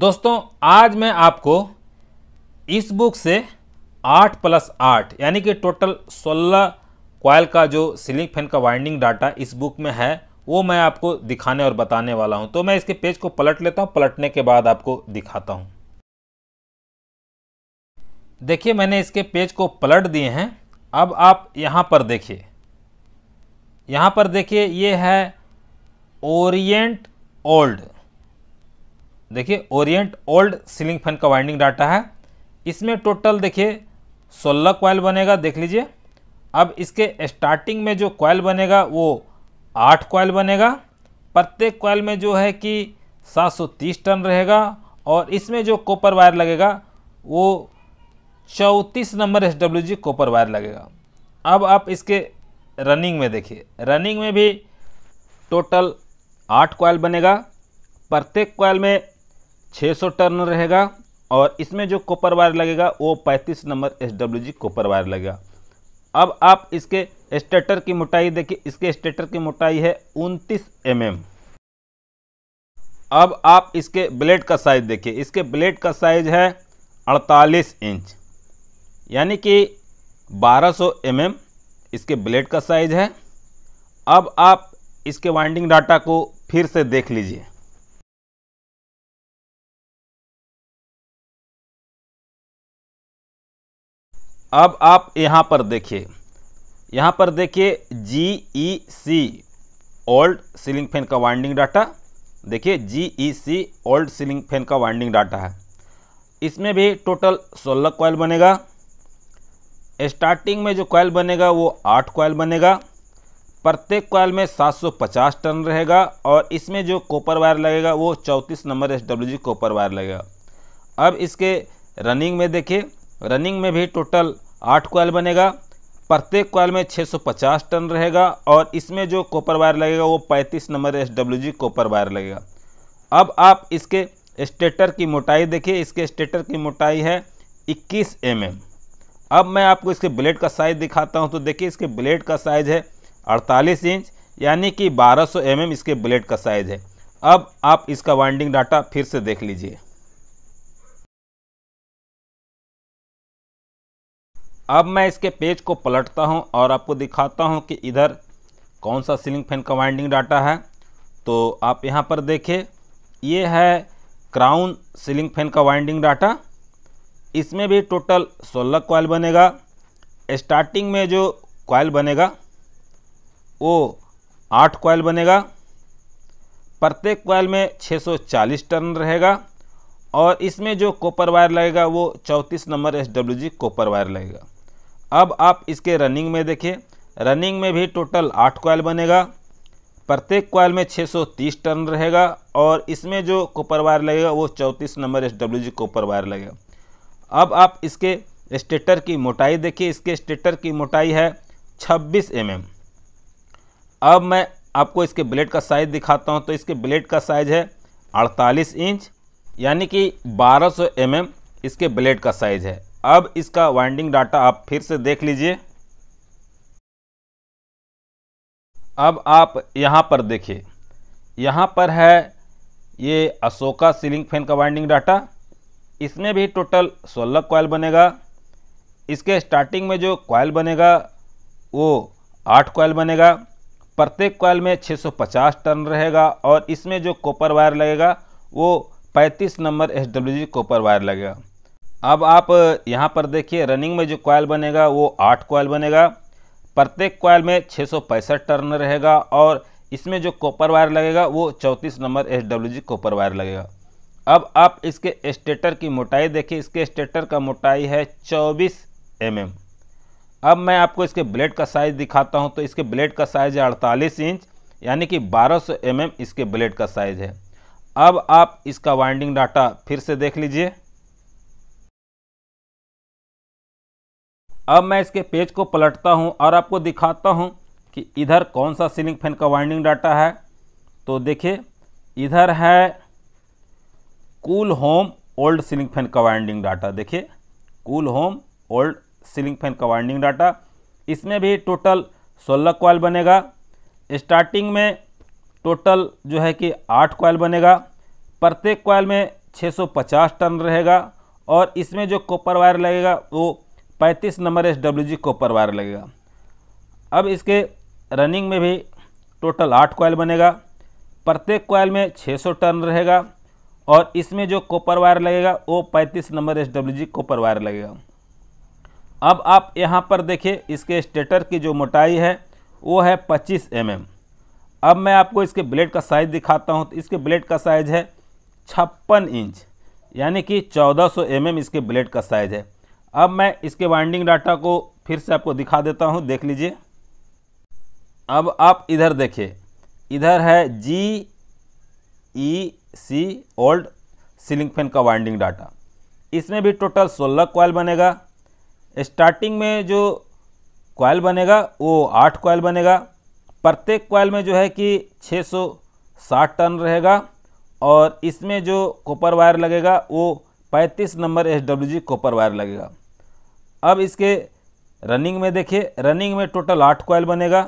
दोस्तों आज मैं आपको इस बुक से आठ प्लस आठ यानी कि टोटल सोलह क्वाइल का जो सीलिंग फैन का वाइंडिंग डाटा इस बुक में है वो मैं आपको दिखाने और बताने वाला हूँ तो मैं इसके पेज को पलट लेता हूँ पलटने के बाद आपको दिखाता हूँ देखिए मैंने इसके पेज को पलट दिए हैं अब आप यहाँ पर देखिए यहाँ पर देखिए ये है ओरिएंट ओल्ड देखिए ओरिएंट ओल्ड सीलिंग फैन का वाइंडिंग डाटा है इसमें टोटल देखिए सोलह कॉयल बनेगा देख लीजिए अब इसके स्टार्टिंग में जो कॉयल बनेगा वो आठ कॉयल बनेगा प्रत्येक क्वाइल में जो है कि 730 टन रहेगा और इसमें जो कॉपर वायर लगेगा वो चौंतीस number S W G copper wire लगेगा अब आप इसके रनिंग में देखिए रनिंग में भी टोटल आठ कॉयल बनेगा प्रत्येक क्वाइल में 600 टर्न रहेगा और इसमें जो कॉपर वायर लगेगा वो 35 number S W G copper wire लगेगा अब आप इसके स्टेटर की मोटाई देखिए इसके स्टेटर की मोटाई है 29 एम mm. अब आप इसके ब्लेड का साइज़ देखिए इसके ब्लेड का साइज़ है 48 इंच यानी कि 1200 सौ mm इसके ब्लेड का साइज़ है अब आप इसके वाइंडिंग डाटा को फिर से देख लीजिए अब आप यहाँ पर देखिए यहाँ पर देखिए G E C old ceiling fan का वाइंडिंग डाटा देखिए G E C old ceiling fan का वाइंडिंग डाटा है इसमें भी टोटल 16 कॉयल बनेगा स्टार्टिंग में जो कॉयल बनेगा वो 8 कॉयल बनेगा प्रत्येक कॉयल में 750 टन रहेगा और इसमें जो कॉपर वायर लगेगा वो 34 number S W G copper wire लगेगा अब इसके रनिंग में देखिए रनिंग में भी टोटल आठ कॉयल बनेगा प्रत्येक कॉयल में 650 टन रहेगा और इसमें जो कॉपर वायर लगेगा वो 35 number S W G copper wire लगेगा अब आप इसके स्टेटर की मोटाई देखिए इसके स्टेटर की मोटाई है 21 एम mm. अब मैं आपको इसके ब्लेड का साइज़ दिखाता हूँ तो देखिए इसके ब्लेड का साइज़ है 48 इंच यानी कि 1200 सौ mm इसके ब्लेड का साइज़ है अब आप इसका वाइंडिंग डाटा फिर से देख लीजिए अब मैं इसके पेज को पलटता हूं और आपको दिखाता हूं कि इधर कौन सा सीलिंग फैन का वाइंडिंग डाटा है तो आप यहां पर देखिए ये है क्राउन सीलिंग फैन का वाइंडिंग डाटा इसमें भी टोटल 16 कॉयल बनेगा स्टार्टिंग में जो कॉल बनेगा वो आठ कॉयल बनेगा प्रत्येक कॉल में 640 टर्न रहेगा और इसमें जो कॉपर वायर लगेगा वो 34 number S W G copper wire लगेगा अब आप इसके रनिंग में देखें रनिंग में भी टोटल आठ कॉयल बनेगा प्रत्येक कॉयल में 630 टर्न रहेगा और इसमें जो कॉपर वायर लगेगा वो 34 number S W G copper wire लगेगा अब आप इसके स्टेटर की मोटाई देखिए इसके स्टेटर की मोटाई है 26 एम mm. अब मैं आपको इसके ब्लेड का साइज़ दिखाता हूँ तो इसके ब्लेड का साइज़ है 48 इंच यानी कि 1200 सौ mm इसके ब्लेड का साइज़ है अब इसका वाइंडिंग डाटा आप फिर से देख लीजिए अब आप यहाँ पर देखिए यहाँ पर है ये अशोका सीलिंग फैन का वाइंडिंग डाटा इसमें भी टोटल 16 कॉयल बनेगा इसके स्टार्टिंग में जो कॉयल बनेगा वो 8 कॉयल बनेगा प्रत्येक कॉयल में 650 टर्न रहेगा और इसमें जो कॉपर वायर लगेगा वो 35 नंबर एस कॉपर वायर लगेगा अब आप यहाँ पर देखिए रनिंग में जो कॉयल बनेगा वो आठ कॉयल बनेगा प्रत्येक कॉयल में छः टर्न रहेगा और इसमें जो कॉपर वायर लगेगा वो चौंतीस number S W G copper wire लगेगा अब आप इसके स्टेटर की मोटाई देखिए इसके स्टेटर का मोटाई है 24 एम mm. अब मैं आपको इसके ब्लेड का साइज़ दिखाता हूं तो इसके ब्लेड का साइज़ है अड़तालीस इंच यानी कि 1200 सौ mm इसके ब्लेड का साइज़ है अब आप इसका वाइंडिंग डाटा फिर से देख लीजिए अब मैं इसके पेज को पलटता हूँ और आपको दिखाता हूँ कि इधर कौन सा सीलिंग फैन का वाइंडिंग डाटा है तो देखिए इधर है Cool Home old ceiling fan का वाइंडिंग डाटा देखिए Cool Home old ceiling fan का वाइंडिंग डाटा इसमें भी टोटल 16 कॉयल बनेगा स्टार्टिंग में टोटल जो है कि आठ कॉयल बनेगा प्रत्येक कॉयल में 650 टन रहेगा और इसमें जो कॉपर वायर लगेगा वो पैंतीस number S W G copper wire लगेगा अब इसके रनिंग में भी टोटल आठ कॉयल बनेगा प्रत्येक कोयल में 600 टर्न रहेगा और इसमें जो कॉपर वायर लगेगा वो 35 number S W G copper wire लगेगा अब आप यहाँ पर देखिए इसके स्टेटर की जो मोटाई है वो है 25 एम mm. अब मैं आपको इसके ब्लेड का साइज़ दिखाता हूँ तो इसके ब्लेड का साइज़ है छप्पन इंच यानी कि 1400 सौ mm इसके ब्लेड का साइज़ है अब मैं इसके वाइंडिंग डाटा को फिर से आपको दिखा देता हूँ देख लीजिए अब आप इधर देखिए इधर है जी E C old ceiling fan का वाइंडिंग डाटा इसमें भी टोटल 16 कॉयल बनेगा स्टार्टिंग में जो कॉयल बनेगा वो आठ कॉयल बनेगा प्रत्येक कॉयल में जो है कि 660 टन रहेगा और इसमें जो कॉपर वायर लगेगा वो 35 number S W G copper wire लगेगा अब इसके रनिंग में देखिए रनिंग में टोटल आठ कॉयल बनेगा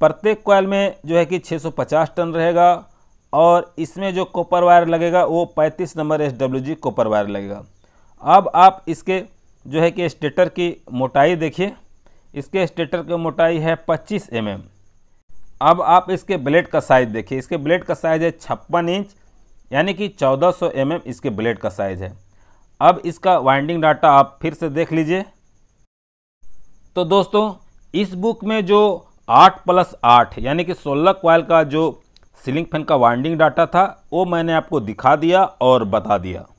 प्रत्येक कोयल में जो है कि 650 टन रहेगा और इसमें जो कॉपर वायर लगेगा वो 35 number S W G copper wire लगेगा अब आप इसके जो है कि स्टेटर की मोटाई देखिए इसके स्टेटर की मोटाई है 25 एम mm. अब आप इसके ब्लेड का साइज़ देखिए इसके ब्लेड का साइज़ है छप्पन इंच यानी कि 1400 सौ mm इसके ब्लेड का साइज़ है अब इसका वाइंडिंग डाटा आप फिर से देख लीजिए तो दोस्तों इस बुक में जो आठ प्लस आठ यानी कि सोलह क्वाइल का जो सीलिंग फैन का वाइंडिंग डाटा था वो मैंने आपको दिखा दिया और बता दिया